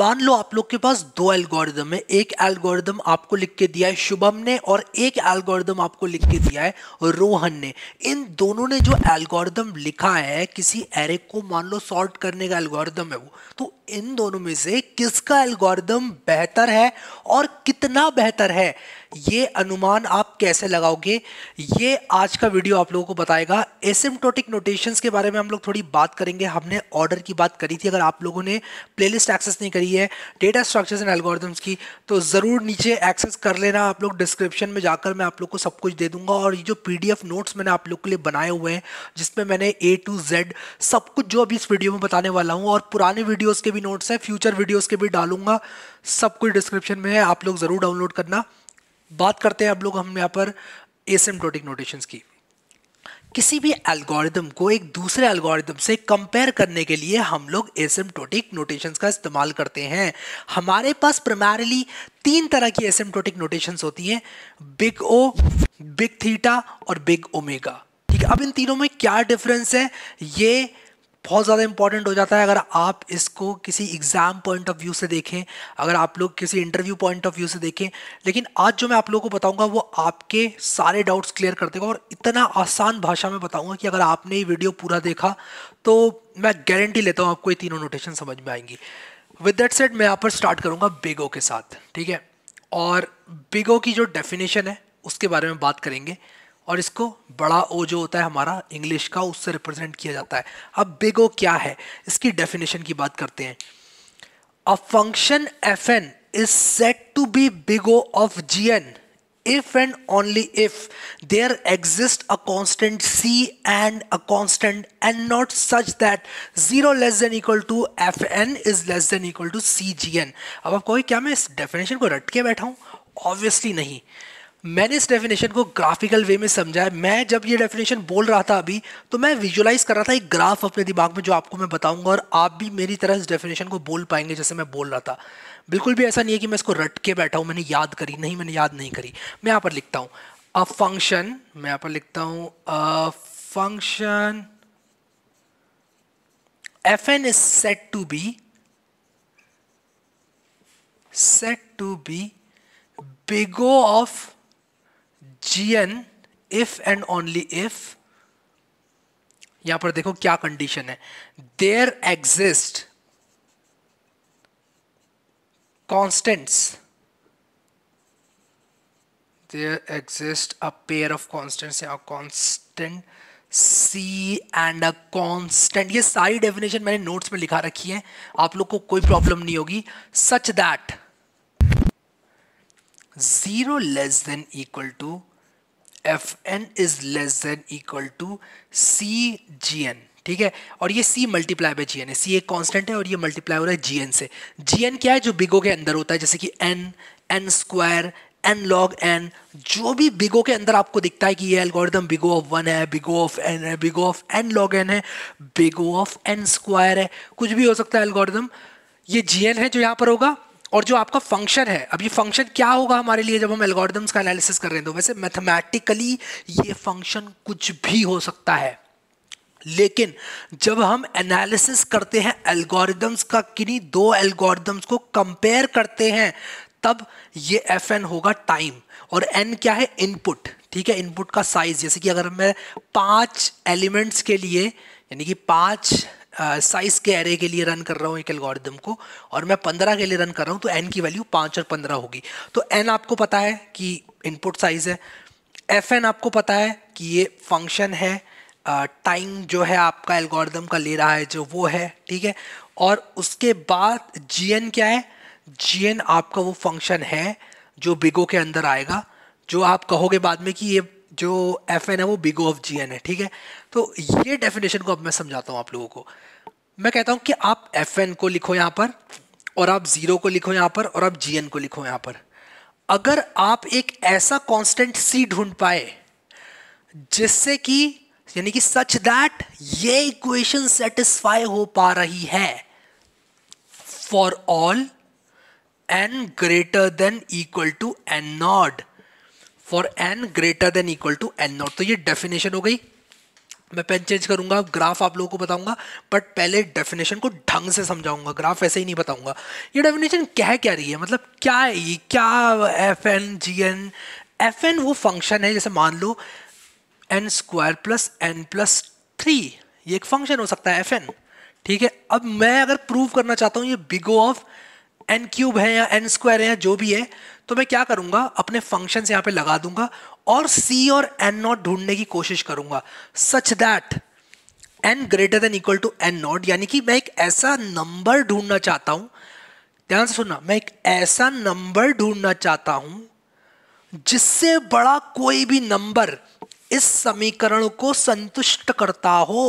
मान लो आप लोग के पास दो एल्गोरिदम है एक एल्गोरिदम आपको लिख के दिया है शुभम ने और एक एल्गोरिदम आपको लिख के दिया है रोहन ने इन दोनों ने जो एल्गोरिदम लिखा है किसी एरे को मान लो सॉर्ट करने का एल्गोरिदम है वो तो इन दोनों में से किसका एल्गोरिदम बेहतर है और कितना बेहतर है ये अनुमान आप कैसे लगाओगे ये आज का वीडियो आप लोगों को बताएगा एसिमटोटिक नोटेशंस के बारे में हम लोग थोड़ी बात करेंगे हमने ऑर्डर की बात करी थी अगर आप लोगों ने प्लेलिस्ट एक्सेस नहीं करी है डेटा स्ट्रक्चर्स एंड एल्गोरिथम्स की तो ज़रूर नीचे एक्सेस कर लेना आप लोग डिस्क्रिप्शन में जाकर मैं आप लोग को सब कुछ दे दूंगा और ये जो पी नोट्स मैंने आप लोग के लिए बनाए हुए हैं जिसमें मैंने ए टू जेड सब कुछ जो अभी इस वीडियो में बताने वाला हूँ और पुराने वीडियोज़ के भी नोट्स हैं फ्यूचर वीडियोज़ के भी डालूंगा सब कुछ डिस्क्रिप्शन में है आप लोग ज़रूर डाउनलोड करना बात करते हैं अब लोग हम यहाँ पर एसिम्टोटिक नोटेशंस की किसी भी एल्गोरिदम को एक दूसरे एल्गोरिदम से कंपेयर करने के लिए हम लोग एसिम्टोटिक नोटेशंस का इस्तेमाल करते हैं हमारे पास प्रमारली तीन तरह की एसिम्टोटिक नोटेशंस होती हैं बिग ओ बिग थीटा और बिग ओमेगा ठीक है अब इन तीनों में क्या डिफरेंस है ये बहुत ज़्यादा इंपॉर्टेंट हो जाता है अगर आप इसको किसी एग्ज़ाम पॉइंट ऑफ व्यू से देखें अगर आप लोग किसी इंटरव्यू पॉइंट ऑफ व्यू से देखें लेकिन आज जो मैं आप लोगों को बताऊंगा वो आपके सारे डाउट्स क्लियर कर देगा और इतना आसान भाषा में बताऊंगा कि अगर आपने ये वीडियो पूरा देखा तो मैं गारंटी लेता हूँ आपको ये तीनों नोटेशन समझ में आएंगी विद दैट सेट मैं यहाँ पर स्टार्ट करूँगा बिगो के साथ ठीक है और बिगो की जो डेफिनेशन है उसके बारे में बात करेंगे और इसको बड़ा ओ जो होता है हमारा इंग्लिश का उससे रिप्रेजेंट किया जाता है अब बिग ओ क्या है इसकी डेफिनेशन की बात करते हैं a function f N is set to be big O of g n if and only if there exist a constant c and a constant and naught such that zero less than equal to F N is less than equal to C ji n अब आप कहोगे क्या मैं इस definition को रट के बैठा हूँ ऑब्वियसली नहीं मैंने इस डेफिनेशन को ग्राफिकल वे में समझा है मैं जब ये डेफिनेशन बोल रहा था अभी तो मैं विजुलाइज कर रहा था एक ग्राफ अपने दिमाग में जो आपको मैं बताऊंगा और आप भी मेरी तरह इस डेफिनेशन को बोल पाएंगे जैसे मैं बोल रहा था बिल्कुल भी ऐसा नहीं है कि मैं इसको रट के बैठा हूँ मैंने याद करी नहीं मैंने याद नहीं करी मैं यहाँ पर लिखता हूँ अ फंक्शन मैं यहाँ पर लिखता हूँ a function f N is set to be set to be big O of n if and only if यहां पर देखो क्या कंडीशन है there exist constants there exist a pair of constants या constant C and a constant ये सारी definition मैंने notes में लिखा रखी है आप लोग को कोई प्रॉब्लम नहीं होगी such that zero less than equal to F N is less than equal to C G N ठीक है और ये C multiply by G N है सी एक कॉन्स्टेंट है और ये मल्टीप्लाई हो रहा है जी एन से जी एन क्या है जो बिगो के अंदर होता है जैसे कि n n square n log n जो भी बिगो के अंदर आपको दिखता है कि ये एल्गोरिदम बिगो ऑफ वन है बिगो ऑफ एन है big O of n log n है बिगो ऑफ एन स्क्वायर है कुछ भी हो सकता है एल्गोरिदम ये जी एन है जो यहाँ पर होगा और जो आपका फंक्शन है अब ये फंक्शन क्या होगा हमारे लिए जब हम एल्गोरिदम्स का एनालिसिस कर रहे हैं तो वैसे मैथमेटिकली ये फंक्शन कुछ भी हो सकता है लेकिन जब हम एनालिसिस करते हैं एल्गोरिदम्स का किन्हीं दो एल्गोरिदम्स को कंपेयर करते हैं तब ये एफ एन होगा टाइम और एन क्या है इनपुट ठीक है इनपुट का साइज जैसे कि अगर मैं पांच एलिमेंट्स के लिए यानी कि पांच साइज के एरे के लिए रन कर रहा हूँ एक एल्गोरिदम को और मैं पंद्रह के लिए रन कर रहा हूँ तो एन की वैल्यू पाँच और पंद्रह होगी तो एन आपको पता है कि इनपुट साइज है एफ एन आपको पता है कि ये फंक्शन है टाइम जो है आपका एल्गोरिदम का ले रहा है जो वो है ठीक है और उसके बाद जी एन क्या है जी एन आपका वो फंक्शन है जो बिगो के अंदर आएगा जो आप कहोगे बाद में कि ये जो एफ एन है वो बिगो ऑफ जी एन है ठीक है तो ये डेफिनेशन को अब मैं समझाता हूँ आप लोगों को मैं कहता हूँ कि आप एफ एन को लिखो यहाँ पर और आप ज़ीरो को लिखो यहाँ पर और आप जी एन को लिखो यहाँ पर अगर आप एक ऐसा कांस्टेंट सी ढूंढ पाए जिससे कि यानी कि सच दैट ये इक्वेशन सेटिस्फाई हो पा रही है for all n greater than equal to n not for n greater than equal to n not तो ये डेफिनेशन हो गई मैं पेन चेंज करूंगा ग्राफ आप लोगों को बताऊंगा बट पहले डेफिनेशन को ढंग से समझाऊंगा ग्राफ ऐसे ही नहीं बताऊंगा ये डेफिनेशन कह क्या रही है मतलब क्या है ये क्या f n g n f n वो फंक्शन है जैसे मान लो n square plus n plus three ये एक फंक्शन हो सकता है एफ एन ठीक है अब मैं अगर प्रूव करना चाहता हूँ ये बिगो ऑफ एन क्यूब है या एन स्क्वायर है या जो भी है तो मैं क्या करूंगा अपने फंक्शन यहां पे लगा दूंगा और सी और एन नॉट ढूंढने की कोशिश करूंगा such that n greater than equal to n not यानी कि मैं एक ऐसा नंबर ढूंढना चाहता हूं ध्यान से सुनना मैं एक ऐसा नंबर ढूंढना चाहता हूं जिससे बड़ा कोई भी नंबर इस समीकरण को संतुष्ट करता हो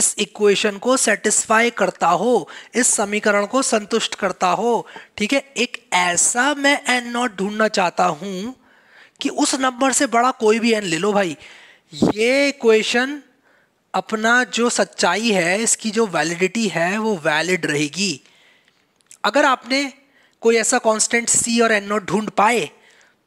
इस इक्वेशन को सेटिस्फाई करता हो इस समीकरण को संतुष्ट करता हो ठीक है एक ऐसा मैं एन नॉट ढूंढना चाहता हूँ कि उस नंबर से बड़ा कोई भी एन ले लो भाई ये इक्वेशन अपना जो सच्चाई है इसकी जो वैलिडिटी है वो वैलिड रहेगी अगर आपने कोई ऐसा कांस्टेंट सी और एन नॉट ढूंढ पाए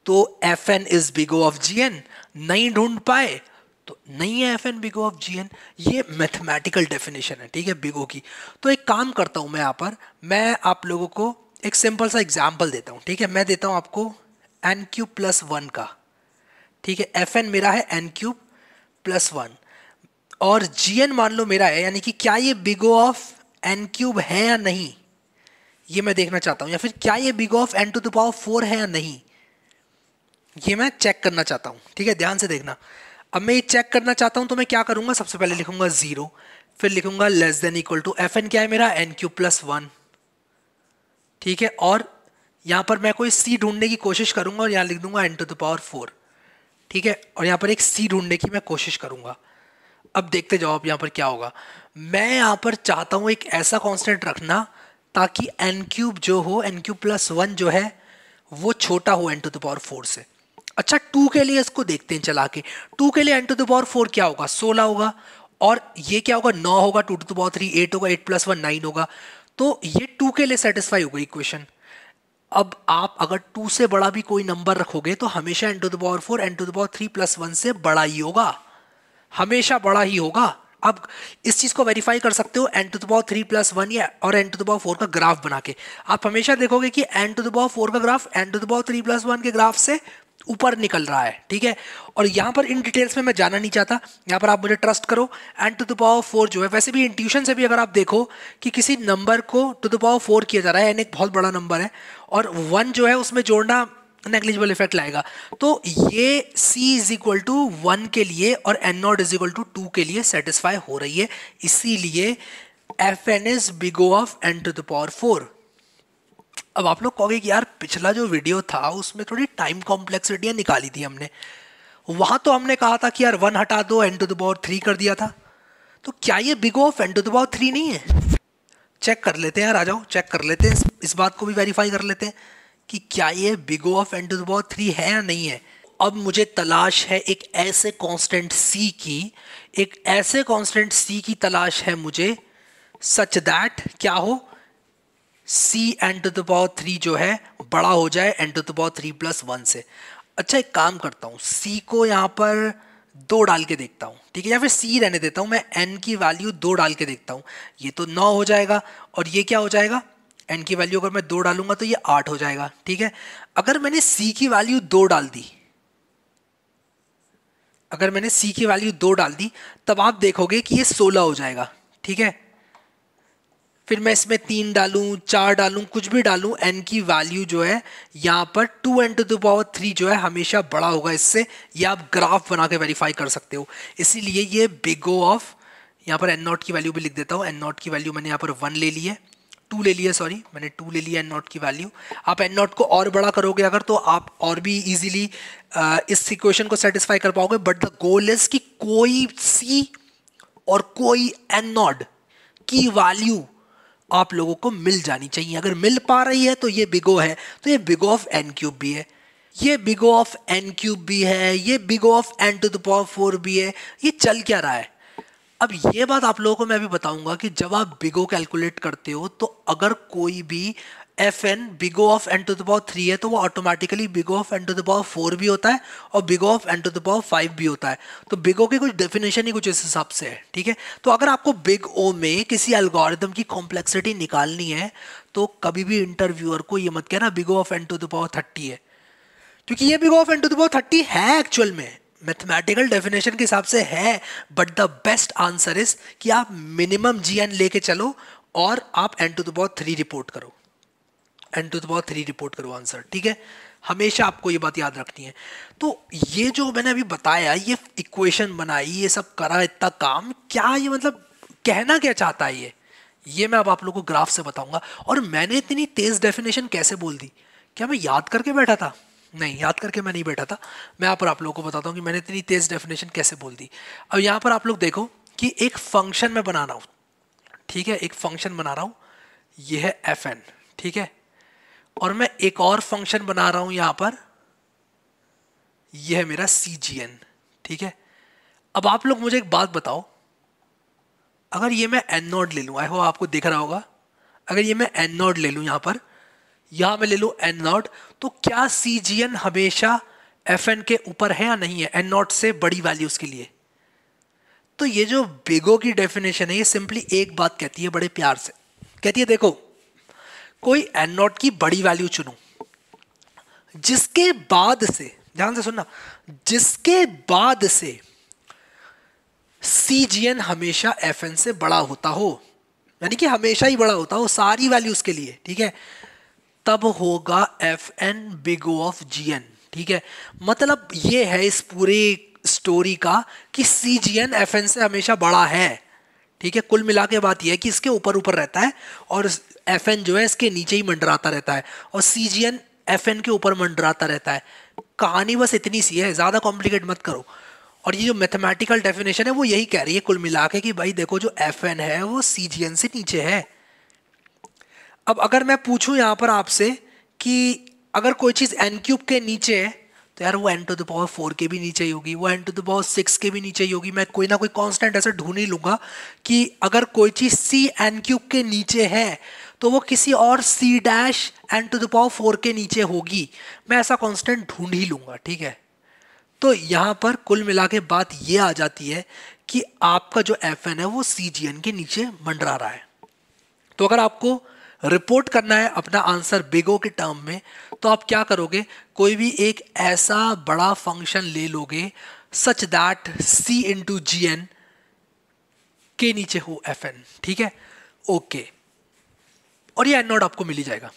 तो f n is big o of g n नहीं ढूंढ पाए तो नहीं है f n बिगो of g n ये मैथमेटिकल डेफिनेशन है ठीक है बिगो की तो एक काम करता हूँ मैं यहाँ पर मैं आप लोगों को एक सिंपल सा एग्जाम्पल देता हूँ ठीक है मैं देता हूँ आपको एन क्यूब प्लस वन का ठीक है एफ एन मेरा है एन क्यूब प्लस वन और जी एन मान लो मेरा है यानी कि क्या ये बिगो ऑफ एन क्यूब है या नहीं ये मैं देखना चाहता हूँ या फिर क्या ये बिगो of n to the power four है या नहीं ये मैं चेक करना चाहता हूँ ठीक है ध्यान से देखना अब मैं ये चेक करना चाहता हूँ तो मैं क्या करूँगा सबसे पहले लिखूँगा ज़ीरो फिर लिखूंगा less than equal to F n क्या है मेरा एन क्यू प्लस वन ठीक है और यहाँ पर मैं कोई सी ढूंढने की कोशिश करूँगा और यहाँ लिख दूंगा n to the power four ठीक है और यहाँ पर एक सी ढूंढने की मैं कोशिश करूँगा अब देखते जाओ अब यहाँ पर क्या होगा मैं यहाँ पर चाहता हूँ एक ऐसा कॉन्स्टेंट रखना ताकि एन क्यूब जो हो एन क्यूब प्लस वन जो है वो छोटा हो n to the power four से अच्छा टू के लिए इसको देखते हैं चला के टू के लिए n to the power four क्या होगा सोलह होगा और ये क्या होगा नौ होगा two to the power three eight होगा एट प्लस वन नाइन होगा तो ये टू के लिए सेटिस्फाई होगा इक्वेशन अब आप अगर टू से बड़ा भी कोई नंबर रखोगे तो हमेशा n to the power four n to the power three plus one से बड़ा ही होगा हमेशा बड़ा ही होगा अब इस चीज़ को वेरीफाई कर सकते हो n to the power three plus one या और n to the power four का ग्राफ बना के आप हमेशा देखोगे कि n to the power four का graph n to the power three plus one के ग्राफ से ऊपर निकल रहा है ठीक है और यहाँ पर इन डिटेल्स में मैं जाना नहीं चाहता यहाँ पर आप मुझे ट्रस्ट करो n to the power four जो है वैसे भी इंट्यूशन से भी अगर आप देखो कि किसी नंबर को टू द पावर फोर किया जा रहा है यानी एक बहुत बड़ा नंबर है और वन जो है उसमें जोड़ना नेग्लिजिबल इफेक्ट लाएगा तो ये c is equal to one के लिए और n not is equal to two के लिए सेटिस्फाई हो रही है इसीलिए f N is big o of n to the power four अब आप लोग कहोगे कि यार पिछला जो वीडियो था उसमें थोड़ी टाइम कॉम्प्लेक्सिटियाँ निकाली थी हमने वहाँ तो हमने कहा था कि यार वन हटा दो n to the power three कर दिया था तो क्या ये big of n to the power three नहीं है चेक कर लेते हैं यार आ जाओ चेक कर लेते हैं इस बात को भी वेरीफाई कर लेते हैं कि क्या ये big of n to the power three है या नहीं है अब मुझे तलाश है एक ऐसे कॉन्स्टेंट सी की एक ऐसे कॉन्स्टेंट सी की तलाश है मुझे सच दैट क्या हो c n to the power three जो है बड़ा हो जाए n to the power three plus one से अच्छा एक काम करता हूँ सी को यहाँ पर दो डाल के देखता हूँ ठीक है या फिर सी रहने देता हूँ मैं एन की वैल्यू दो डाल के देखता हूँ ये तो नौ हो जाएगा और ये क्या हो जाएगा एन की वैल्यू अगर मैं दो डालूंगा तो ये आठ हो जाएगा ठीक है अगर मैंने सी की वैल्यू दो डाल दी अगर मैंने सी की वैल्यू दो डाल दी तब आप देखोगे कि ये सोलह हो जाएगा ठीक है फिर मैं इसमें तीन डालूं चार डालूं कुछ भी डालूं एन की वैल्यू जो है यहाँ पर two n to the power three जो है हमेशा बड़ा होगा इससे ये आप ग्राफ बना के वेरीफाई कर सकते हो इसीलिए ये बिगो ऑफ यहाँ पर एन नॉट की वैल्यू भी लिख देता हूँ एन नॉट की वैल्यू मैंने यहाँ पर वन ले ली है टू ले लिया सॉरी मैंने टू ले लिया एन नॉट की वैल्यू आप एन नॉट को और बड़ा करोगे अगर तो आप और भी इजीली इस इक्वेशन को सेटिस्फाई कर पाओगे बट द गोल इज कि कोई सी और कोई एन नॉट की वैल्यू आप लोगों को मिल जानी चाहिए अगर मिल पा रही है तो ये बिगो है तो ये बिगो ऑफ एन क्यूब भी है ये बिगो ऑफ एन क्यूब भी है ये बिगो of n to the power four भी है ये चल क्या रहा है अब ये बात आप लोगों को मैं अभी बताऊंगा कि जब आप बिगो कैलकुलेट करते हो तो अगर कोई भी f n बिगो of n to the three है तो वो automatically big o of n to the power four भी होता है और big o of n to the power five भी होता है तो बिगो की कुछ डेफिनेशन ही कुछ इस हिसाब से है ठीक है तो अगर आपको बिग ओ में किसी एल्गोरिदम की कॉम्प्लेक्सिटी निकालनी है तो कभी भी इंटरव्यूअर को ये मत कहना big o of n to the power thirty है क्योंकि ये बिगो of n to the power thirty है एक्चुअल में मैथमेटिकल डेफिनेशन के हिसाब से है but the best answer is कि आप मिनिमम जी एन लेके चलो और आप n to the power three report करो n to the three report करो आंसर ठीक है हमेशा आपको ये बात याद रखनी है तो ये जो मैंने अभी बताया ये इक्वेशन बनाई ये सब करा इतना काम क्या ये मतलब कहना क्या चाहता है ये ये मैं अब आप लोगों को ग्राफ से बताऊंगा और मैंने इतनी तेज डेफिनेशन कैसे बोल दी क्या मैं याद करके बैठा था नहीं याद करके मैं नहीं बैठा था मैं यहाँ पर आप लोगों को बताता हूँ कि मैंने इतनी तेज डेफिनेशन कैसे बोल दी अब यहाँ पर आप लोग देखो कि एक फंक्शन मैं बना रहा हूँ ठीक है एक फंक्शन बना रहा हूँ यह है एफ ठीक है और मैं एक और फंक्शन बना रहा हूं यहां पर यह है मेरा सी ठीक है अब आप लोग मुझे एक बात बताओ अगर ये मैं एन नोड ले लूँ आई हो आपको दिख रहा होगा अगर ये मैं एन नोड ले लूँ यहाँ पर यहाँ मैं ले लूँ एन नोड तो क्या सी जी एन हमेशा एफ एन के ऊपर है या नहीं है एन नोट से बड़ी वैल्यू उसके लिए तो ये जो बिगो की डेफिनेशन है ये सिंपली एक बात कहती है बड़े प्यार से कहती है देखो कोई एन नॉट की बड़ी वैल्यू चुनूं जिसके बाद से ध्यान से सुनना जिसके बाद से सी जी एन हमेशा एफ एन से बड़ा होता हो यानी कि हमेशा ही बड़ा होता हो सारी वैल्यूज के लिए ठीक है तब होगा f n बिगो of g N ठीक है मतलब ये है इस पूरे स्टोरी का कि सी जी एन एफ एन से हमेशा बड़ा है ठीक है कुल मिला के बात यह है कि इसके ऊपर ऊपर रहता है और एफ जो है इसके नीचे ही मंडराता रहता है और सी जी एन एफ के ऊपर मंडराता रहता है कहानी बस इतनी सी है ज़्यादा कॉम्प्लिकेट मत करो और ये जो मैथमेटिकल डेफिनेशन है वो यही कह रही है कुल मिला के कि भाई देखो जो एफ है वो सी से नीचे है अब अगर मैं पूछूं यहाँ पर आपसे कि अगर कोई चीज़ एन क्यूब के नीचे है तो यार वो n to the power four के भी नीचे ही होगी वो n to the power six के भी नीचे ही होगी मैं कोई ना कोई कांस्टेंट ऐसा ढूंढ ही लूंगा कि अगर कोई चीज़ सी एन क्यूब के नीचे है तो वो किसी और c dash n to the power four के नीचे होगी मैं ऐसा कांस्टेंट ढूंढ ही लूंगा ठीक है तो यहां पर कुल मिला के बात ये आ जाती है कि आपका जो एफ एन है वो सी जी एन के नीचे मंडरा रहा है तो अगर आपको रिपोर्ट करना है अपना आंसर बिगो के टर्म में तो आप क्या करोगे कोई भी एक ऐसा बड़ा फंक्शन ले लोगे such that c two g n के नीचे हो एफ एन ठीक है ओके okay. और ये एन नोड आपको मिल ही जाएगा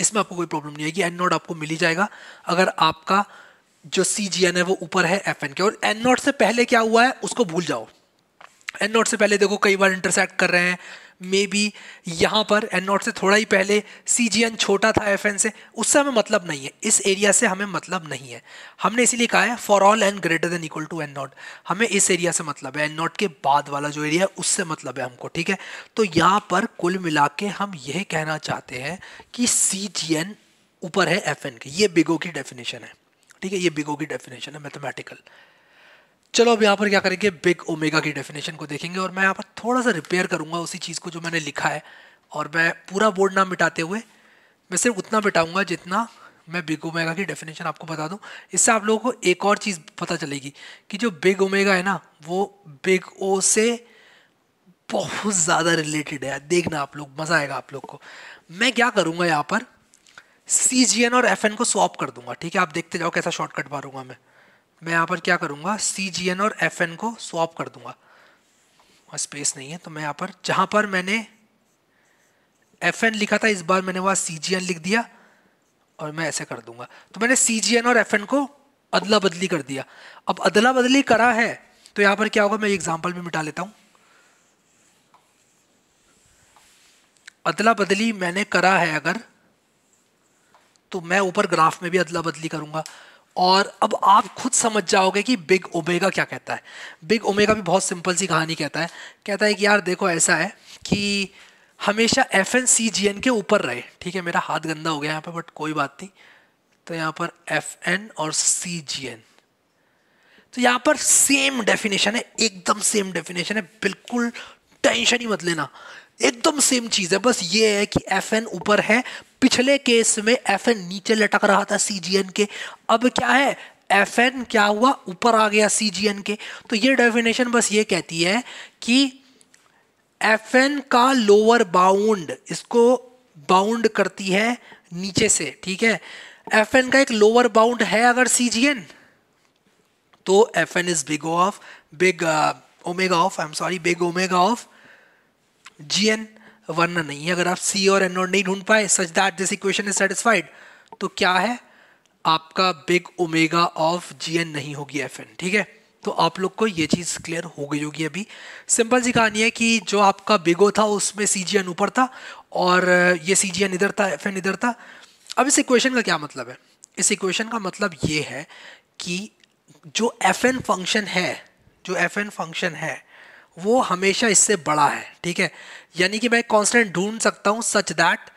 इसमें आपको कोई प्रॉब्लम नहीं आएगी एन नोड आपको मिल ही जाएगा अगर आपका जो सी जी एन है वो ऊपर है एफ एन के और एन नोड से पहले क्या हुआ है उसको भूल जाओ एन नोड से पहले देखो कई बार इंटरसेक्ट कर रहे हैं मे बी यहाँ पर एन नॉट से थोड़ा ही पहले सी जी एन छोटा था एफ एन से उससे हमें मतलब नहीं है इस एरिया से हमें मतलब नहीं है हमने इसीलिए कहा है for all n greater than equal to n not हमें इस एरिया से मतलब है एन नॉट के बाद वाला जो एरिया है उससे मतलब है हमको ठीक है तो यहाँ पर कुल मिला के हम यह कहना चाहते हैं कि सी जी एन ऊपर है एफ एन की ये बिगो की डेफिनेशन है ठीक है ये बिगो की डेफिनेशन है मैथमेटिकल चलो अब यहाँ पर क्या करेंगे बिग ओमेगा की डेफिनेशन को देखेंगे और मैं यहाँ पर थोड़ा सा रिपेयर करूँगा उसी चीज़ को जो मैंने लिखा है और मैं पूरा बोर्ड ना मिटाते हुए मैं सिर्फ उतना मिटाऊँगा जितना मैं बिग ओमेगा की डेफिनेशन आपको बता दूँ इससे आप लोगों को एक और चीज़ पता चलेगी कि जो बिग ओमेगा है ना वो बिग ओ से बहुत ज़्यादा रिलेटेड है देखना आप लोग मज़ा आएगा आप लोग को मैं क्या करूँगा यहाँ पर सी जी एन और एफ एन को स्वॉप कर दूंगा ठीक है आप देखते जाओ कैसा शॉर्टकट मारूंगा मैं मैं यहाँ पर क्या करूँगा सी जी एन और एफ एन को स्वाप कर दूंगा वहाँ स्पेस नहीं है तो मैं यहाँ पर जहाँ पर मैंने एफ एन लिखा था इस बार मैंने वहाँ सी जी एन लिख दिया और मैं ऐसे कर दूंगा तो मैंने सी जी एन और एफ एन को अदला बदली कर दिया अब अदला बदली करा है तो यहाँ पर क्या होगा मैं एग्जाम्पल में मिटा लेता हूँ अदला बदली मैंने करा है अगर तो मैं ऊपर ग्राफ में भी अदला बदली करूंगा और अब आप खुद समझ जाओगे कि बिग ओमेगा क्या कहता है बिग ओमेगा भी बहुत सिंपल सी कहानी कहता है कहता है कि यार देखो ऐसा है कि हमेशा एफ एन सी जी एन के ऊपर रहे ठीक है मेरा हाथ गंदा हो गया यहाँ पर बट कोई बात नहीं तो यहाँ पर एफ एन और सी जी एन तो यहाँ पर सेम डेफिनेशन है एकदम सेम डेफिनेशन है बिल्कुल टेंशन ही मत लेना एकदम सेम चीज़ है बस ये है कि एफ एन ऊपर है पिछले केस में एफ एन नीचे लटक रहा था सी के अब क्या है एफ एन क्या हुआ ऊपर आ गया सी के तो ये डेफिनेशन बस ये कहती है कि एफ का लोअर बाउंड इसको बाउंड करती है नीचे से ठीक है एफ एन का एक लोअर बाउंड है अगर सी तो f N is big of big omega of I am sorry big omega of g n वरना नहीं अगर आप सी और एन नोड नहीं ढूंढ पाए such that this equation is satisfied तो क्या है आपका big omega of g n नहीं होगी एफ एन ठीक है तो आप लोग को ये चीज़ क्लियर हो गई होगी अभी सिंपल सी कहानी है कि जो आपका बिगो था उसमें सी जी एन ऊपर था और ये सी जी एन इधर था एफ एन इधर था अब इस इक्वेशन का क्या मतलब है इस इक्वेशन का मतलब ये है कि जो एफ एन फंक्शन है जो एफ एन फंक्शन है वो हमेशा इससे बड़ा है ठीक है यानी कि मैं कांस्टेंट ढूंढ सकता हूँ सच दैट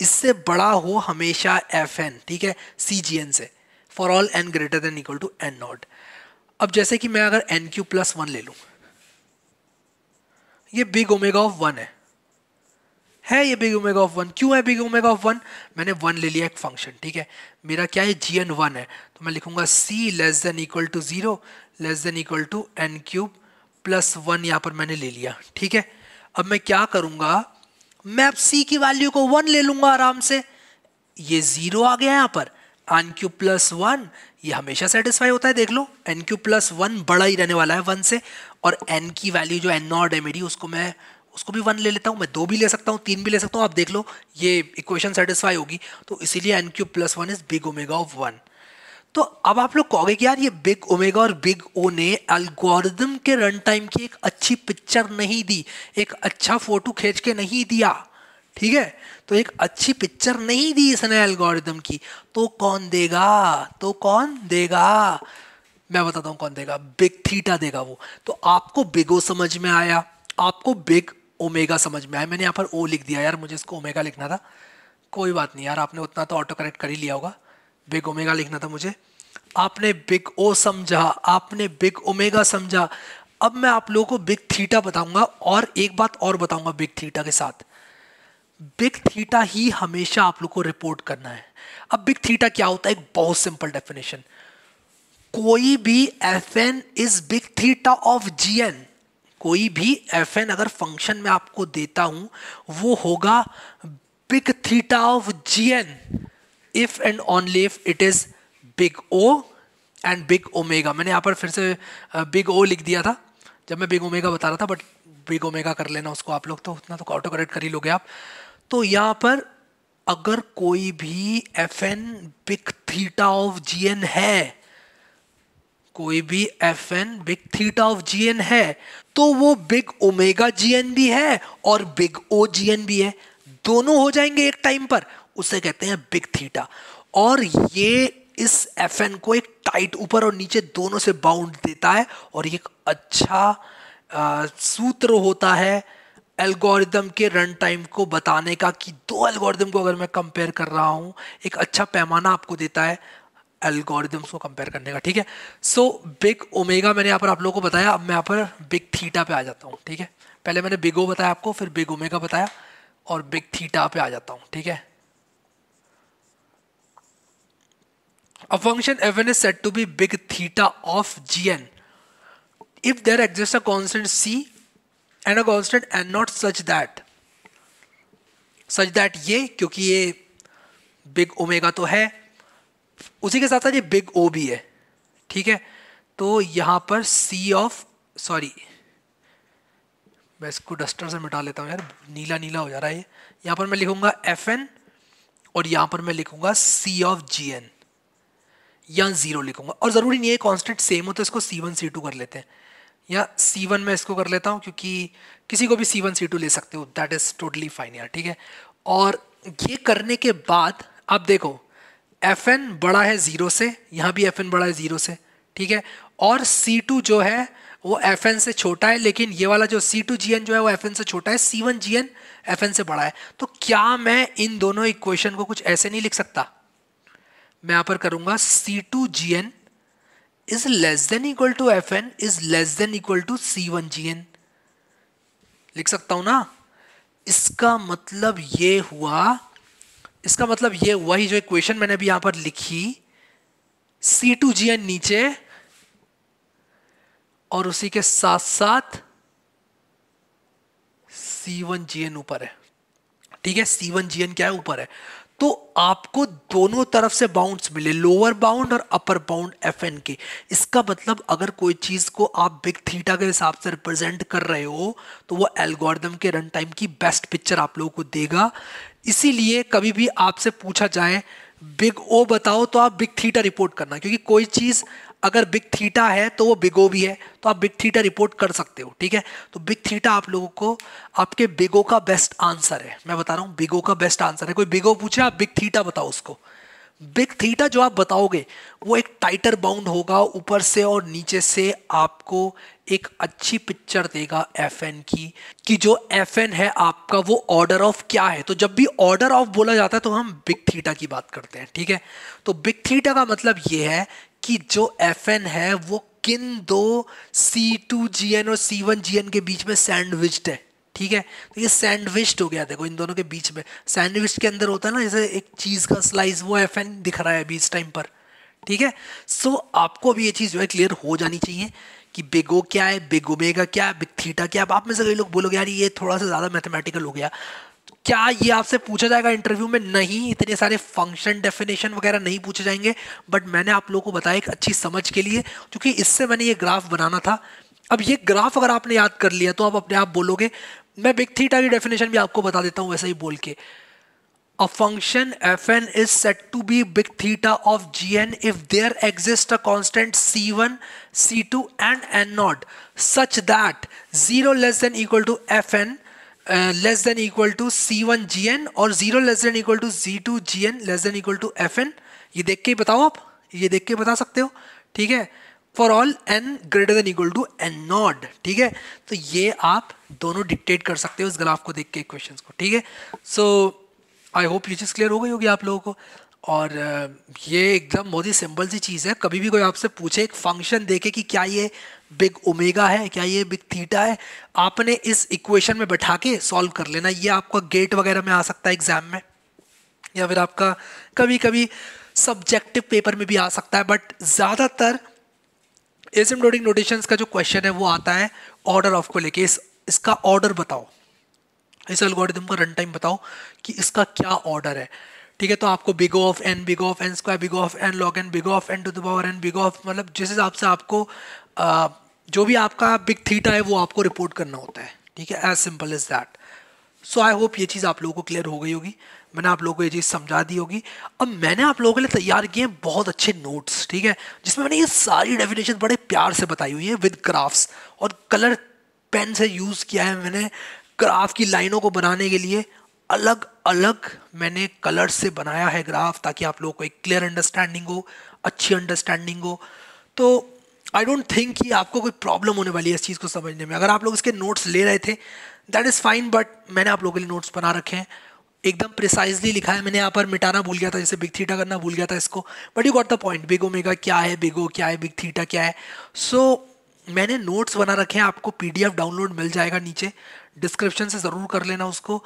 इससे बड़ा हो हमेशा एफ एन ठीक है सी जी एन से for all n greater than equal to n not अब जैसे कि मैं अगर एन क्यू प्लस वन ले लूँ ये बिग ओमेगा ऑफ वन है है ये बिग ओमेगा ऑफ वन क्यों है बिग ओमेगा ऑफ वन मैंने वन ले लिया एक फंक्शन ठीक है मेरा क्या है जी एन वन है तो मैं लिखूंगा c less than equal to zero less than equal to n cube plus one यहाँ पर मैंने ले लिया ठीक है अब मैं क्या करूँगा मैं अब सी की वैल्यू को वन ले लूँगा आराम से ये ज़ीरो आ गया यहाँ पर एन क्यू प्लस वन ये हमेशा सेटिस्फाई होता है देख लो एन क्यू प्लस वन बड़ा ही रहने वाला है वन से और एन की वैल्यू जो एन नॉट है मेरी उसको मैं उसको भी वन ले लेता हूँ मैं दो भी ले सकता हूँ तीन भी ले सकता हूँ आप देख लो ये इक्वेशन सेटिस्फाई होगी तो इसीलिए n cube plus one is big omega of one तो अब आप लोग कहोगे कि यार ये बिग ओमेगा और बिग ओ ने एल्गोरिदम के रन टाइम की एक अच्छी पिक्चर नहीं दी एक अच्छा फोटो खींच के नहीं दिया ठीक है तो एक अच्छी पिक्चर नहीं दी इसने एल्गोरिदम की तो कौन देगा तो कौन देगा मैं बताता हूँ कौन देगा बिग थीटा देगा वो तो आपको बिगो समझ में आया आपको बिग ओमेगा समझ में आया मैंने यहाँ पर ओ लिख दिया यार मुझे इसको ओमेगा लिखना था कोई बात नहीं यार आपने उतना तो ऑटो करेक्ट कर ही लिया होगा बिग ओमेगा लिखना था मुझे आपने बिग ओ समझा आपने बिग ओमेगा समझा अब मैं आप लोगों को बिग थीटा बताऊंगा और एक बात और बताऊंगा बिग थीटा के साथ बिग थीटा ही हमेशा आप लोग को रिपोर्ट करना है अब बिग थीटा क्या होता है एक बहुत सिंपल डेफिनेशन कोई भी f N is big theta of g n कोई भी एफ एन अगर फंक्शन में आपको देता हूं वो होगा big theta of g n if and only if it is big o and big omega मैंने यहाँ पर फिर से बिग ओ लिख दिया था जब मैं बिग ओमेगा बता रहा था बट बिग ओमेगा कर लेना उसको आप लोग तो उतना तो ऑटो करेक्ट कर ही लोगे आप तो यहाँ पर अगर कोई भी f n big theta of g N है कोई भी f n big theta of g N है तो वो बिग ओमेगा जी एन भी है और बिग ओ जी एन भी है दोनों हो जाएंगे एक टाइम पर उसे कहते हैं बिग थीटा और ये इस एफ एन को एक टाइट ऊपर और नीचे दोनों से बाउंड देता है और एक अच्छा आ, सूत्र होता है एल्गोरिदम के रन टाइम को बताने का कि दो एल्गोरिदम को अगर मैं कंपेयर कर रहा हूँ एक अच्छा पैमाना आपको देता है एल्गोरिदम्स को कंपेयर करने का ठीक है सो बिग ओमेगा मैंने यहाँ पर आप लोगों को बताया अब मैं यहाँ पर बिग थीटा पे आ जाता हूँ ठीक है पहले मैंने बिग ओ बताया आपको फिर बिग ओमेगा बताया और बिग थीटा पे आ जाता हूँ ठीक है A function fn is said to be big theta of gn if there exists a constant c and a constant n not such that such that ये क्योंकि ये big omega तो है उसी के साथ साथ ये big o भी है ठीक है तो यहाँ पर c of sorry मैं इसको डस्टर से मिटा लेता हूँ यार नीला नीला हो जा रहा है ये यहाँ पर मैं लिखूँगा एफ एन और यहाँ पर मैं लिखूँगा सी ऑफ जी एन या जीरो लिखूंगा और ज़रूरी नहीं है कॉन्स्टेंट सेम हो तो इसको सी वन सी टू कर लेते हैं या सी वन मैं इसको कर लेता हूँ क्योंकि किसी को भी सी वन सी टू ले सकते हो दैट इज़ टोटली फाइन यार ठीक है और ये करने के बाद आप देखो एफ एन बड़ा है ज़ीरो से यहाँ भी एफ एन बड़ा है ज़ीरो से ठीक है और सी टू जो है वो एफ एन से छोटा है लेकिन ये वाला जो सी टू जी एन जो है वो एफ एन से छोटा है c one g n f n से बड़ा है तो क्या मैं इन दोनों इक्वेशन को कुछ ऐसे नहीं लिख सकता मैं यहाँ पर करूँगा c two g n is less than equal to F N is less than equal to c one g n लिख सकता हूँ ना इसका मतलब ये हुआ इसका मतलब ये हुआ ही जो इक्वेशन मैंने अभी यहाँ पर लिखी सी टू जी एन नीचे और उसी के साथ साथ सी वन जी एन ऊपर है ठीक है सी वन जी एन क्या है ऊपर है तो आपको दोनों तरफ से बाउंड्स मिले लोअर बाउंड और अपर बाउंड एफ एन के इसका मतलब अगर कोई चीज़ को आप बिग थीटा के हिसाब से रिप्रेजेंट कर रहे हो तो वो एल्गोरिदम के रन टाइम की बेस्ट पिक्चर आप लोगों को देगा इसीलिए कभी भी आपसे पूछा जाए बिग ओ बताओ तो आप बिग थीटा रिपोर्ट करना क्योंकि कोई चीज़ अगर बिग थीटा है तो वो बिगो भी है तो आप बिग थीटा रिपोर्ट कर सकते हो ठीक है तो बिग थीटा आप लोगों को आपके बिगो का बेस्ट आंसर है मैं बता रहा हूँ बिगो का बेस्ट आंसर है कोई बिगो पूछे आप बिग थीटा बताओ उसको बिग थीटा जो आप बताओगे वो एक टाइटर बाउंड होगा ऊपर से और नीचे से आपको एक अच्छी पिक्चर देगा एफ एन की कि जो एफ एन है आपका वो ऑर्डर ऑफ क्या है तो जब भी ऑर्डर ऑफ बोला जाता है तो हम बिग थीटा की बात करते हैं ठीक है तो बिग थीटा का मतलब ये है कि जो एफ एन है वो किन दो सी टू जी एन और सी वन जी एन के बीच में सैंडविच्ड है ठीक है तो ये सैंडविच्ड हो गया देखो इन दोनों के बीच में सैंडविच के अंदर होता है ना जैसे एक चीज़ का स्लाइस वो एफ एन दिख रहा है अभी इस टाइम पर ठीक है सो आपको अभी ये चीज़ जो है क्लियर हो जानी चाहिए कि बिगो क्या है बिग क्या है बिग थीटा क्या है आप में से कई लोग बोलोगे यार ये थोड़ा सा ज़्यादा मैथमेटिकल हो गया क्या ये आपसे पूछा जाएगा इंटरव्यू में नहीं इतने सारे फंक्शन डेफिनेशन वगैरह नहीं पूछे जाएंगे बट मैंने आप लोगों को बताया एक अच्छी समझ के लिए क्योंकि इससे मैंने ये ग्राफ बनाना था अब ये ग्राफ अगर आपने याद कर लिया तो आप अपने आप बोलोगे मैं बिग थीटा की डेफिनेशन भी आपको बता देता हूँ वैसे ही बोल के A function fn is said to be big theta of gn if there exists a constant c1, c2 and n0 such that 0 less than equal to fn less than equal to c one g n और zero less than equal to g two g n less than equal to F n ये देख के बताओ आप ये देख के बता सकते हो ठीक है for all n greater than equal to n not ठीक है तो ये आप दोनों डिक्टेट कर सकते हो इस ग्राफ को देख के क्वेश्चन को ठीक है सो आई होप ये चीज़ क्लियर हो गई होगी आप लोगों को और ये एकदम बहुत ही सिंपल सी चीज़ है कभी भी कोई आपसे पूछे एक फंक्शन देखे कि क्या ये बिग ओमेगा है क्या ये बिग थीटा है आपने इस इक्वेशन में बैठा के सॉल्व कर लेना ये आपका गेट वगैरह में आ सकता है एग्जाम में या फिर आपका कभी कभी सब्जेक्टिव पेपर में भी आ सकता है बट ज़्यादातर डोडिंग नोटेशंस का जो क्वेश्चन है वो आता है ऑर्डर ऑफ को लेके इस इसका ऑर्डर बताओ इस एल्गोरिदम का रन टाइम बताओ कि इसका क्या ऑर्डर है ठीक है तो आपको big o of n बिगो of n square big o of n log n बिगो of n to the power n बिगो of मतलब जिस हिसाब से आपको जो भी आपका बिग थीटा है वो आपको रिपोर्ट करना होता है ठीक है as simple is that so I hope ये चीज़ आप लोगों को क्लियर हो गई होगी मैंने आप लोगों को ये चीज़ समझा दी होगी अब मैंने आप लोगों के लिए तैयार किए हैं बहुत अच्छे नोट्स ठीक है जिसमें मैंने ये सारी डेफिनेशन बड़े प्यार से बताई हुई है विद क्राफ्ट और कलर पेन से यूज़ किया है मैंने ग्राफ की लाइनों को बनाने के लिए अलग अलग मैंने कलर से बनाया है ग्राफ ताकि आप लोगों को एक क्लियर अंडरस्टैंडिंग हो अच्छी अंडरस्टैंडिंग हो तो आई डोंट थिंक कि आपको कोई प्रॉब्लम होने वाली है इस चीज़ को समझने में अगर आप लोग इसके नोट्स ले रहे थे दैट इज़ फाइन बट मैंने आप लोगों के लिए नोट्स बना रखे हैं एकदम प्रिसाइजली लिखा है मैंने यहाँ पर मिटाना भूल गया था जैसे बिग थीटा करना भूल गया था इसको but you got the point big omega क्या है बिगो क्या है बिग थीटा क्या है सो so, मैंने नोट्स बना रखे हैं आपको पी डाउनलोड मिल जाएगा नीचे डिस्क्रिप्शन से ज़रूर कर लेना उसको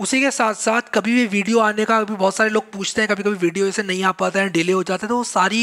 उसी के साथ साथ कभी भी वीडियो आने का भी बहुत सारे लोग पूछते हैं कभी कभी वीडियो ऐसे नहीं आ पाता है डिले हो जाता है तो वो सारी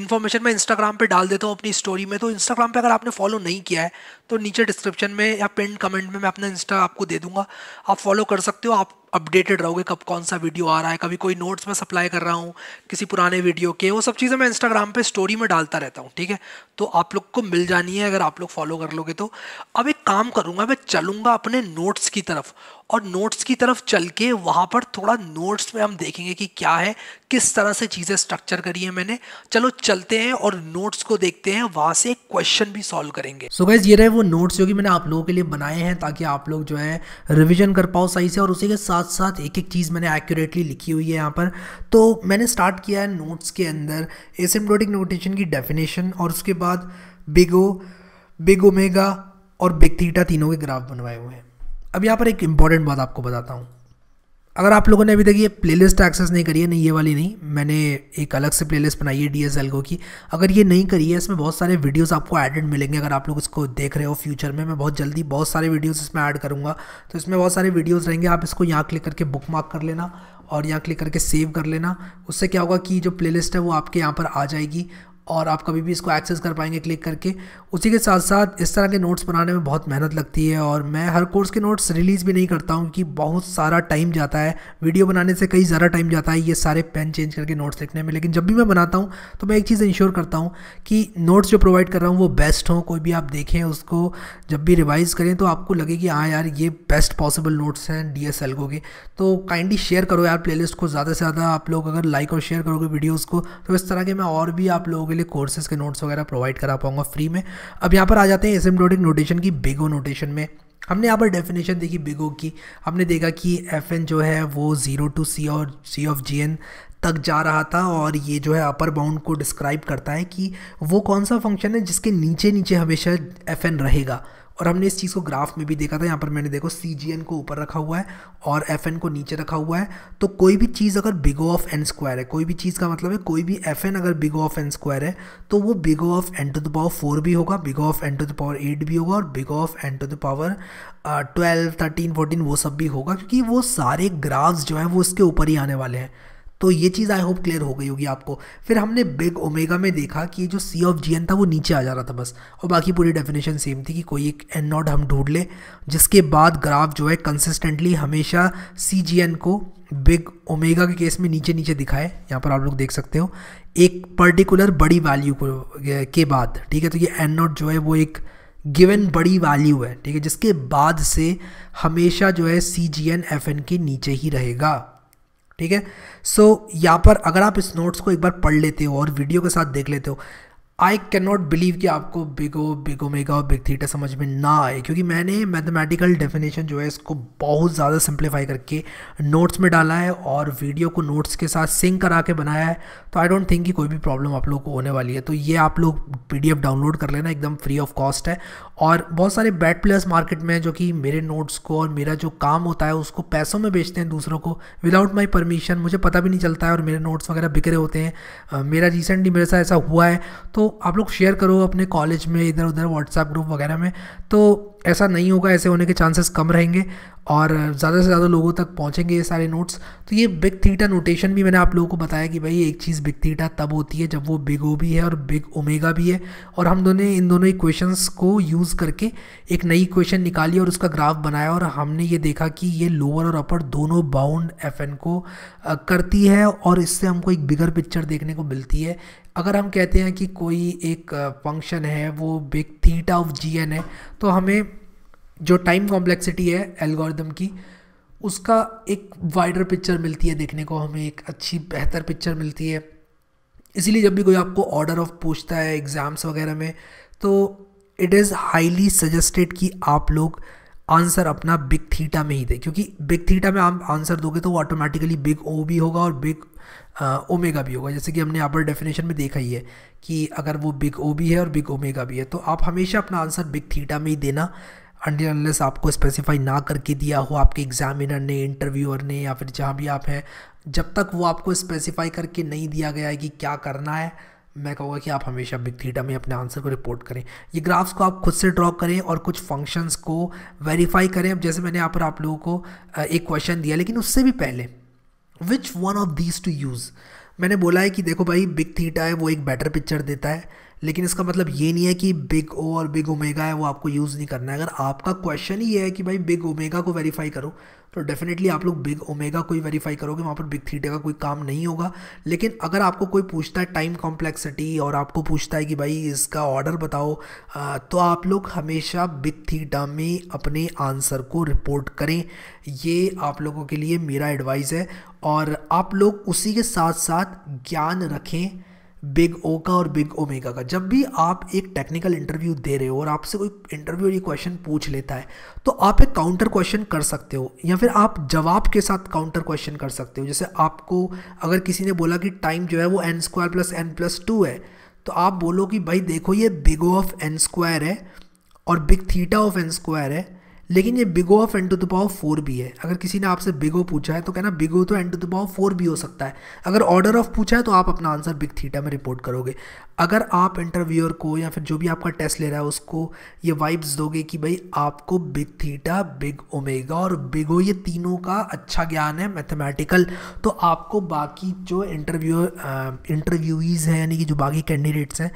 इन्फॉर्मेशन मैं इंस्टाग्राम पे डाल देता हूँ अपनी स्टोरी में तो इंस्टाग्राम पे अगर आपने फॉलो नहीं किया है तो नीचे डिस्क्रिप्शन में या पिन कमेंट में मैं अपना इंस्टा आपको दे दूंगा आप फॉलो कर सकते हो आप अपडेटेड रहोगे कब कौन सा वीडियो आ रहा है कभी कोई नोट्स में सप्लाई कर रहा हूँ किसी पुराने वीडियो के वो सब चीज़ें मैं इंस्टाग्राम पे स्टोरी में डालता रहता हूँ ठीक है तो आप लोग को मिल जानी है अगर आप लोग फॉलो कर लोगे तो अब एक काम करूँगा मैं चलूँगा अपने नोट्स की तरफ और नोट्स की तरफ चल के वहाँ पर थोड़ा नोट्स में हम देखेंगे कि क्या है किस तरह से चीज़ें स्ट्रक्चर करी है मैंने चलो चलते हैं और नोट्स को देखते हैं वहाँ से क्वेश्चन भी सॉल्व करेंगे सो so गैस ये रहे वो नोट्स जो कि मैंने आप लोगों के लिए बनाए हैं ताकि आप लोग जो है रिविजन कर पाओ सही से और उसी के साथ साथ एक एक चीज़ मैंने एक्यूरेटली लिखी हुई है यहाँ पर तो मैंने स्टार्ट किया है नोट्स के अंदर एसिम्प्टोटिक नोटेशन की डेफिनेशन और उसके बाद बिगो बिग ओमेगा और बिग थीटा तीनों के ग्राफ बनवाए हुए हैं अब यहाँ पर एक इम्पॉर्टेंट बात आपको बताता हूँ अगर आप लोगों ने अभी तक ये प्लेलिस्ट एक्सेस नहीं करी है नहीं ये वाली नहीं मैंने एक अलग से प्लेलिस्ट बनाई है डी एस एल को की अगर ये नहीं करी है इसमें बहुत सारे वीडियोस आपको एडेड मिलेंगे अगर आप लोग इसको देख रहे हो फ्यूचर में मैं बहुत जल्दी बहुत सारे वीडियोस इसमें ऐड करूँगा तो इसमें बहुत सारे वीडियोज़ रहेंगे आप इसको यहाँ क्लिक करके बुक मार्क कर लेना और यहाँ क्लिक करके सेव कर लेना उससे क्या होगा कि जो प्लेलिस्ट है वो आपके यहाँ पर आ जाएगी और आप कभी भी इसको एक्सेस कर पाएंगे क्लिक करके उसी के साथ साथ इस तरह के नोट्स बनाने में बहुत मेहनत लगती है और मैं हर कोर्स के नोट्स रिलीज़ भी नहीं करता हूँ कि बहुत सारा टाइम जाता है वीडियो बनाने से कई ज़्यादा टाइम जाता है ये सारे पेन चेंज करके नोट्स लिखने में लेकिन जब भी मैं बनाता हूँ तो मैं एक चीज़ इंश्योर करता हूँ कि नोट्स जो प्रोवाइड कर रहा हूँ वो बेस्ट हों कोई भी आप देखें उसको जब भी रिवाइज़ करें तो आपको लगे कि हाँ यार ये बेस्ट पॉसिबल नोट्स हैं डी एस एल को के तो काइंडली शेयर करो यार प्लेलिस्ट को ज़्यादा से ज़्यादा आप लोग अगर लाइक और शेयर करोगे वीडियोज़ को तो इस तरह के मैं और भी आप लोगों के लिए कोर्सेज के नोट्स वगैरह प्रोवाइड करा पाऊंगा फ्री में अब यहाँ पर आ जाते हैं एसिम्टोटिक नोटेशन की बिगो नोटेशन में हमने यहाँ पर डेफिनेशन देखी बिगो की हमने देखा कि एफ एन जो है वो ज़ीरो टू सी और सी ऑफ जी एन तक जा रहा था और ये जो है अपर बाउंड को डिस्क्राइब करता है कि वो कौन सा फंक्शन है जिसके नीचे नीचे हमेशा एफ एन रहेगा और हमने इस चीज़ को ग्राफ में भी देखा था यहाँ पर मैंने देखो सी जी एन को ऊपर रखा हुआ है और एफ एन को नीचे रखा हुआ है तो कोई भी चीज़ अगर बिगो ऑफ एन स्क्वायर है कोई भी चीज़ का मतलब है कोई भी एफ एन अगर बिगो ऑफ एन स्क्वायर है तो वो big o of n to the power four भी होगा big o of n to the power eight भी होगा और big o of n to the power twelve thirteen fourteen वो सब भी होगा क्योंकि वो सारे ग्राफ्स जो हैं वो इसके ऊपर ही आने वाले हैं तो ये चीज़ आई होप क्लियर हो गई होगी आपको फिर हमने बिग ओमेगा में देखा कि जो सी ऑफ जी एन था वो नीचे आ जा रहा था बस और बाकी पूरी डेफिनेशन सेम थी कि कोई एक एन नॉट हम ढूंढ ले जिसके बाद ग्राफ जो है कंसिस्टेंटली हमेशा सी जी एन को बिग ओमेगा के केस में नीचे नीचे दिखाए यहाँ पर आप लोग देख सकते हो एक पर्टिकुलर बड़ी वैल्यू को के बाद ठीक है तो ये एन नॉट जो है वो एक गिवन बड़ी वैल्यू है ठीक है जिसके बाद से हमेशा जो है सी जी एन एफ एन के नीचे ही रहेगा ठीक है सो यहाँ पर अगर आप इस नोट्स को एक बार पढ़ लेते हो और वीडियो के साथ देख लेते हो आई कैन नॉट बिलीव कि आपको बिगो बिगो मेगा और बिग थीटा समझ में ना आए क्योंकि मैंने मैथमेटिकल डेफिनेशन जो है इसको बहुत ज़्यादा सिंप्लीफाई करके नोट्स में डाला है और वीडियो को नोट्स के साथ सिंक करा के बनाया है तो आई डोंट थिंक कि कोई भी प्रॉब्लम आप लोग को होने वाली है तो ये आप लोग पी डाउनलोड कर लेना एकदम फ्री ऑफ कॉस्ट है और बहुत सारे बैट प्लेयर्स मार्केट में हैं जो कि मेरे नोट्स को और मेरा जो काम होता है उसको पैसों में बेचते हैं दूसरों को विदाउट माई परमिशन मुझे पता भी नहीं चलता है और मेरे नोट्स वगैरह बिखरे होते हैं मेरा रिसेंटली मेरे साथ ऐसा हुआ है तो आप लोग शेयर करो अपने कॉलेज में इधर उधर व्हाट्सएप ग्रुप वगैरह में तो ऐसा नहीं होगा ऐसे होने के चांसेस कम रहेंगे और ज़्यादा से ज़्यादा लोगों तक पहुँचेंगे ये सारे नोट्स तो ये बिग थीटा नोटेशन भी मैंने आप लोगों को बताया कि भाई एक चीज़ बिग थीटा तब होती है जब वो बिग ओ भी है और बिग ओमेगा भी है और हम दोनों इन दोनों इक्वेशंस को यूज़ करके एक नई इक्वेशन निकाली और उसका ग्राफ बनाया और हमने ये देखा कि ये लोअर और अपर दोनों बाउंड एफ को करती है और इससे हमको एक बिगर पिक्चर देखने को मिलती है अगर हम कहते हैं कि कोई एक फंक्शन है वो big theta of g N है तो हमें जो टाइम कॉम्प्लेक्सिटी है एल्गोरिदम की उसका एक वाइडर पिक्चर मिलती है देखने को हमें एक अच्छी बेहतर पिक्चर मिलती है इसीलिए जब भी कोई आपको ऑर्डर ऑफ पूछता है एग्ज़ाम्स वगैरह में तो इट इज़ हाईली सजेस्टेड कि आप लोग आंसर अपना बिग थीटा में ही दें क्योंकि बिग थीटा में आप आंसर दोगे तो वो ऑटोमेटिकली बिग ओ भी होगा और बिग ओमेगा भी होगा जैसे कि हमने अपर डेफिनेशन में देखा ही है कि अगर वो बिग ओ भी है और बिग ओमेगा भी है तो आप हमेशा अपना आंसर बिग थीटा में ही देना अनलेस आपको स्पेसिफाई ना करके दिया हो आपके एग्जामिनर ने इंटरव्यूअर ने या फिर जहाँ भी आप हैं जब तक वो आपको स्पेसिफाई करके नहीं दिया गया है कि क्या करना है मैं कहूँगा कि आप हमेशा बिग थीटा में अपने आंसर को रिपोर्ट करें ये ग्राफ्स को आप खुद से ड्रॉ करें और कुछ फंक्शंस को वेरीफाई करें अब जैसे मैंने यहाँ पर आप लोगों को एक क्वेश्चन दिया लेकिन उससे भी पहले which one of these two use मैंने बोला है कि देखो भाई बिग थीटा है वो एक बेटर पिक्चर देता है लेकिन इसका मतलब ये नहीं है कि बिग ओ और बिग ओमेगा है वो आपको यूज़ नहीं करना है अगर आपका क्वेश्चन ही ये है कि भाई बिग ओमेगा को वेरीफाई करो तो डेफिनेटली आप लोग बिग ओमेगा को ही वेरीफाई करोगे वहाँ पर बिग थीटा का कोई काम नहीं होगा लेकिन अगर आपको कोई पूछता है टाइम कॉम्प्लेक्सिटी और आपको पूछता है कि भाई इसका ऑर्डर बताओ तो आप लोग हमेशा बिग थीटा में अपने आंसर को रिपोर्ट करें ये आप लोगों के लिए मेरा एडवाइस है और आप लोग उसी के साथ साथ ज्ञान रखें बिग ओ का और बिग ओमेगा का जब भी आप एक टेक्निकल इंटरव्यू दे रहे हो और आपसे कोई इंटरव्यू ये क्वेश्चन पूछ लेता है तो आप एक काउंटर क्वेश्चन कर सकते हो या फिर आप जवाब के साथ काउंटर क्वेश्चन कर सकते हो जैसे आपको अगर किसी ने बोला कि टाइम जो है वो n square plus n plus two है तो आप बोलो कि भाई देखो ये big O of n square है और big theta of n square है लेकिन ये बिगो of n to the power four भी है अगर किसी ने आपसे बिगो पूछा है तो कहना बिगो तो n to the power four भी हो सकता है अगर ऑर्डर ऑफ पूछा है तो आप अपना आंसर बिग थीटा में रिपोर्ट करोगे अगर आप इंटरव्यूअर को या फिर जो भी आपका टेस्ट ले रहा है उसको ये वाइब्स दोगे कि भाई आपको बिग थीटा बिग ओमेगा और बिगो ये तीनों का अच्छा ज्ञान है मैथमेटिकल तो आपको बाकी जो इंटरव्यू इंटरव्यूज़ हैं यानी कि जो बाकी कैंडिडेट्स हैं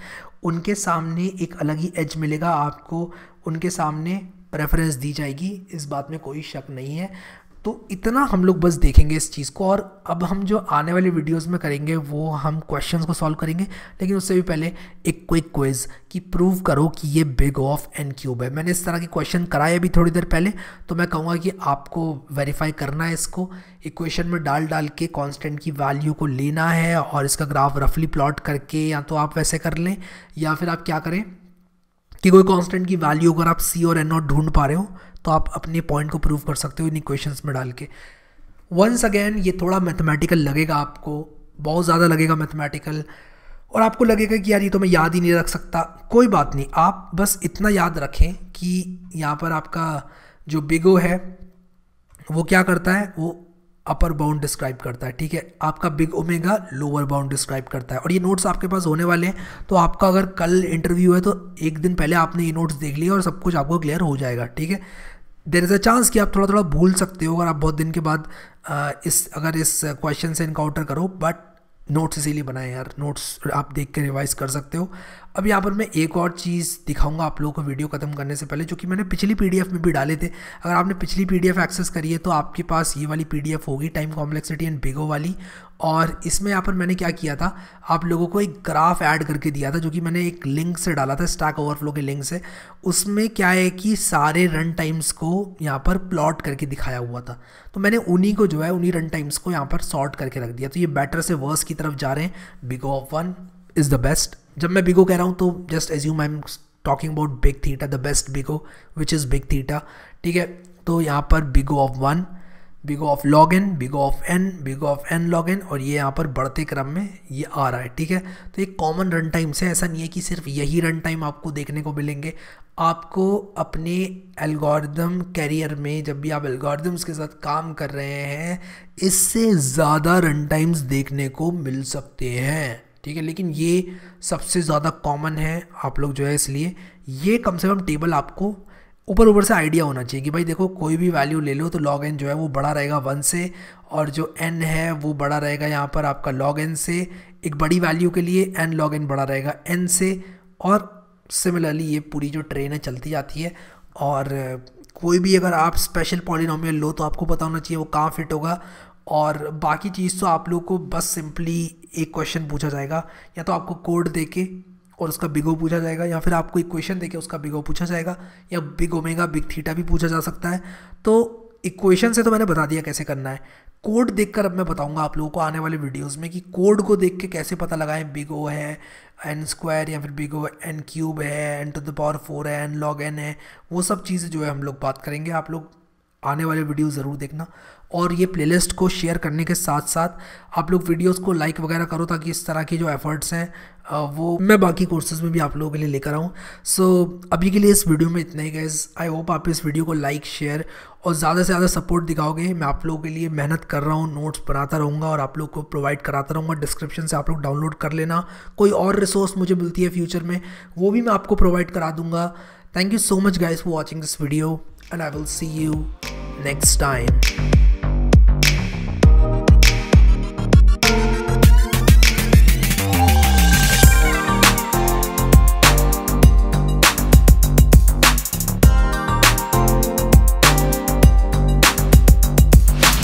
उनके सामने एक अलग ही एज मिलेगा आपको उनके सामने प्रेफरेंस दी जाएगी इस बात में कोई शक नहीं है तो इतना हम लोग बस देखेंगे इस चीज़ को और अब हम जो आने वाले वीडियोस में करेंगे वो हम क्वेश्चंस को सॉल्व करेंगे लेकिन उससे भी पहले एक क्विक क्विज कि प्रूव करो कि ये बिग ऑफ एन क्यूब है मैंने इस तरह के क्वेश्चन कराए अभी थोड़ी देर पहले तो मैं कहूँगा कि आपको वेरीफाई करना है इसको इक्वेशन में डाल डाल के कॉन्स्टेंट की वैल्यू को लेना है और इसका ग्राफ रफली प्लॉट करके या तो आप वैसे कर लें या फिर आप क्या करें कि कोई कांस्टेंट की वैल्यू अगर आप सी और एन नॉट ढूंढ पा रहे हो तो आप अपने पॉइंट को प्रूव कर सकते हो इन इक्वेशंस में डाल के वंस अगेन ये थोड़ा मैथमेटिकल लगेगा आपको बहुत ज़्यादा लगेगा मैथमेटिकल और आपको लगेगा कि यार ये तो मैं याद ही नहीं रख सकता कोई बात नहीं आप बस इतना याद रखें कि यहाँ पर आपका जो बिगो है वो क्या करता है वो अपर बाउंड डिस्क्राइब करता है ठीक है आपका big omega lower bound describe करता है और ये नोट्स आपके पास होने वाले हैं तो आपका अगर कल इंटरव्यू है तो एक दिन पहले आपने ये नोट्स देख लिए और सब कुछ आपको क्लियर हो जाएगा ठीक है देर इज़ अ चांस कि आप थोड़ा थोड़ा भूल सकते हो अगर आप बहुत दिन के बाद इस अगर इस क्वेश्चन से इनकाउंटर करो बट नोट्स इसीलिए बनाए यार नोट्स आप देख के रिवाइज कर सकते हो अब यहाँ पर मैं एक और चीज़ दिखाऊंगा आप लोगों को वीडियो ख़त्म करने से पहले जो कि मैंने पिछली पीडीएफ में भी डाले थे अगर आपने पिछली पीडीएफ एक्सेस करी है तो आपके पास ये वाली पीडीएफ होगी टाइम कॉम्प्लेक्सिटी एंड बिगो वाली और इसमें यहाँ पर मैंने क्या किया था आप लोगों को एक ग्राफ ऐड करके दिया था जो कि मैंने एक लिंक से डाला था स्टैक ओवरफ्लो के लिंक से उसमें क्या है कि सारे रन टाइम्स को यहाँ पर प्लॉट करके दिखाया हुआ था तो मैंने उन्हीं को जो है उन्हीं रन टाइम्स को यहाँ पर सॉर्ट करके रख दिया तो ये बेटर से वर्स की तरफ जा रहे हैं big O of one is the best जब मैं बिगो कह रहा हूँ तो just assume I am talking about big theta the best big O which is big theta ठीक है तो यहाँ पर big O of one big O of log n बिगो of n बिगो of n log n और ये यहाँ पर बढ़ते क्रम में ये आ रहा है ठीक है तो एक कॉमन रन टाइम से ऐसा नहीं है कि सिर्फ यही रन टाइम आपको देखने को मिलेंगे आपको अपने एल्गोरिदम कैरियर में जब भी आप एल्गोरिदम्स के साथ काम कर रहे हैं इससे ज़्यादा रन टाइम्स देखने को मिल सकते हैं ठीक है लेकिन ये सबसे ज़्यादा कॉमन है आप लोग जो है इसलिए ये कम से कम टेबल आपको ऊपर ऊपर से आइडिया होना चाहिए कि भाई देखो कोई भी वैल्यू ले लो तो लॉग एन जो है वो बड़ा रहेगा वन से और जो एन है वो बड़ा रहेगा यहाँ पर आपका लॉग एन से एक बड़ी वैल्यू के लिए एन लॉग एन बड़ा रहेगा एन से और सिमिलरली ये पूरी जो ट्रेन है चलती जाती है और कोई भी अगर आप स्पेशल पॉलिनोमियल लो तो आपको पता होना चाहिए वो कहाँ फिट होगा और बाकी चीज़ तो आप लोग को बस सिंपली एक क्वेश्चन पूछा जाएगा या तो आपको कोड दे के और उसका बिगो पूछा जाएगा या फिर आपको इक्वेशन देके उसका बिगो पूछा जाएगा या बिग ओमेगा बिग थीटा भी पूछा जा सकता है तो इक्वेशन से तो मैंने बता दिया कैसे करना है कोड देखकर अब मैं बताऊंगा आप लोगों को आने वाले वीडियोस में कि कोड को देख के कैसे पता लगाएं बिग ओ है एन स्क्वायर या फिर बिग ओ एन क्यूब है n to the power four है एन लॉग एन है वो सब चीज़ें जो है हम लोग बात करेंगे आप लोग आने वाले वीडियो ज़रूर देखना और ये प्लेलिस्ट को शेयर करने के साथ साथ आप लोग वीडियोस को लाइक वगैरह करो ताकि इस तरह के जो एफर्ट्स हैं वो मैं बाकी कोर्सेज में भी आप लोगों के लिए लेकर आऊँ सो so, अभी के लिए इस वीडियो में इतना ही गए आई होप आप इस वीडियो को लाइक शेयर और ज़्यादा से ज़्यादा सपोर्ट दिखाओगे मैं आप लोगों के लिए मेहनत कर रहा हूँ नोट्स बनाता रहूँगा और आप लोग को प्रोवाइड कराता रहूँगा डिस्क्रिप्शन से आप लोग डाउनलोड कर लेना कोई और रिसोर्स मुझे मिलती है फ्यूचर में वो भी मैं आपको प्रोवाइड करा दूँगा thank you so much guys for watching this video and I will see you next time